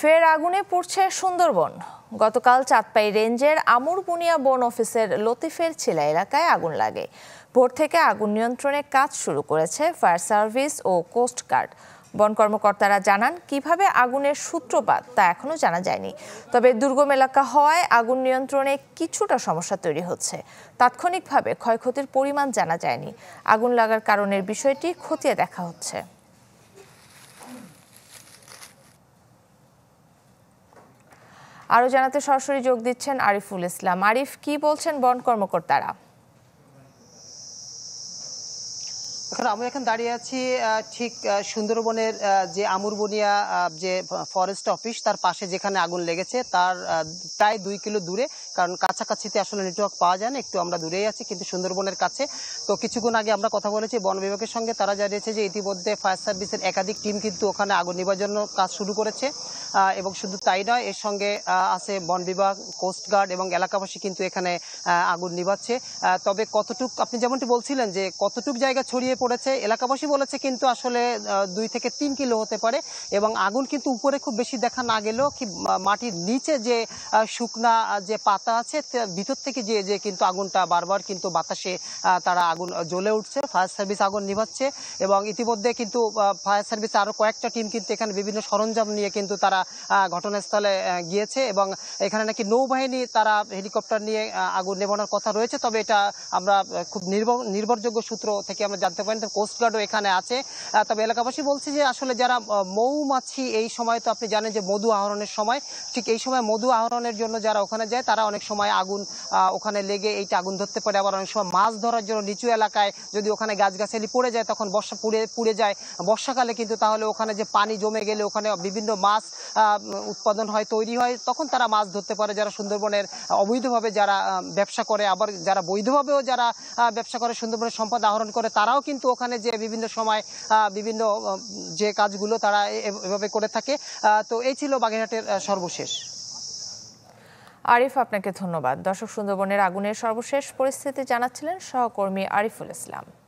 ফের আগুনে পুড়ছে সুন্দরবন গতকাল চাঁদপাই রেঞ্জের আমুরপুনিয়া বন অফিসের লতিফের ছিলা এলাকায় আগুন লাগে ভোর থেকে আগুন নিয়ন্ত্রণে কাজ শুরু করেছে ফায়ার সার্ভিস ও কোস্টগার্ড বন কর্মকর্তারা জানান কিভাবে আগুনের সূত্রপাত তা এখনও জানা যায়নি তবে দুর্গম এলাকা হওয়ায় আগুন নিয়ন্ত্রণে কিছুটা সমস্যা তৈরি হচ্ছে তাৎক্ষণিকভাবে ক্ষয়ক্ষতির পরিমাণ জানা যায়নি আগুন লাগার কারণের বিষয়টি খতিয়ে দেখা হচ্ছে আরো জানাতে সরাসরি যোগ দিচ্ছেন আরিফুল ইসলাম আরিফ কি বলছেন বন কর্মকর্তারা এখন আমি এখন দাঁড়িয়ে আছি ঠিক সুন্দরবনের যে আমুরবনিয়া যে ফরেস্ট অফিস তার পাশে যেখানে আগুন লেগেছে তার প্রায় দুই কিলো দূরে কারণ কাছাকাছিতে আসলে নেটওয়ার্ক পাওয়া যায় না একটু আমরা দূরেই আছি কিন্তু সুন্দরবনের কাছে তো কিছুক্ষণ আগে আমরা কথা বলেছি বন বিভাগের সঙ্গে তারা জানিয়েছে যে ইতিমধ্যে ফায়ার সার্ভিসের একাধিক টিম কিন্তু ওখানে আগুন জন্য কাজ শুরু করেছে এবং শুধু তাই নয় এর সঙ্গে আছে বন বিভাগ কোস্টগার্ড এবং এলাকাবাসী কিন্তু এখানে আগুন নিভাচ্ছে তবে কতটুক আপনি যেমনটি বলছিলেন যে কতটুক জায়গা ছড়িয়ে পড়েছে এলাকাবাসী বলেছে কিন্তু আসলে দুই থেকে তিন কিলো হতে পারে এবং আগুন কিন্তু উপরে খুব বেশি দেখা না গেলেও কি মাটির নিচে যে শুকনা যে পাতা আছে ভিতর থেকে যে যে কিন্তু আগুনটা বারবার কিন্তু বাতাসে তারা আগুন জ্বলে উঠছে ফায়ার সার্ভিস আগুন নিভাচ্ছে এবং ইতিমধ্যে কিন্তু ফায়ার সার্ভিস আরও কয়েকটা টিম কিন্তু এখানে বিভিন্ন সরঞ্জাম নিয়ে কিন্তু তারা ঘটনাস্থলে গিয়েছে এবং এখানে নাকি নৌবাহিনী তারা হেলিকপ্টার নিয়ে আগুন নেবানোর কথা রয়েছে তবে এটা আমরা খুব নির্ভরযোগ্য সূত্র থেকে আমরা জানতে পারি কোস্টগার্ডও এখানে আছে তবে এলাকাবাসী বলছে যে আসলে যারা মৌমাছি এই সময় তো আপনি জানেন যে মধু আহরণের সময় ঠিক এই সময় মধু আহরণের জন্য যারা ওখানে যায় তারা অনেক সময় আগুন ওখানে লেগে এইটা আগুন ধরতে পারে আবার অনেক সময় মাছ ধরার জন্য নিচু এলাকায় যদি ওখানে গাছগাছালি পড়ে যায় তখন বর্ষা পুড়ে পুড়ে যায় বর্ষাকালে কিন্তু তাহলে ওখানে যে পানি জমে গেলে ওখানে বিভিন্ন মাছ উৎপাদন হয় তৈরি হয় তখন তারা মাছ ধরতে পারে যারা সুন্দরবনের অবৈধভাবে যারা ব্যবসা করে আবার যারা বৈধভাবেও যারা ব্যবসা করে সুন্দরবনের সম্পদ আহরণ করে তারাও কিন্তু ওখানে যে বিভিন্ন সময় বিভিন্ন যে কাজগুলো তারা এভাবে করে থাকে তো এই ছিল বাগেরহাটের সর্বশেষ আরিফ আপনাকে ধন্যবাদ দর্শক সুন্দরবনের আগুনের সর্বশেষ পরিস্থিতি জানাচ্ছিলেন সহকর্মী আরিফুল ইসলাম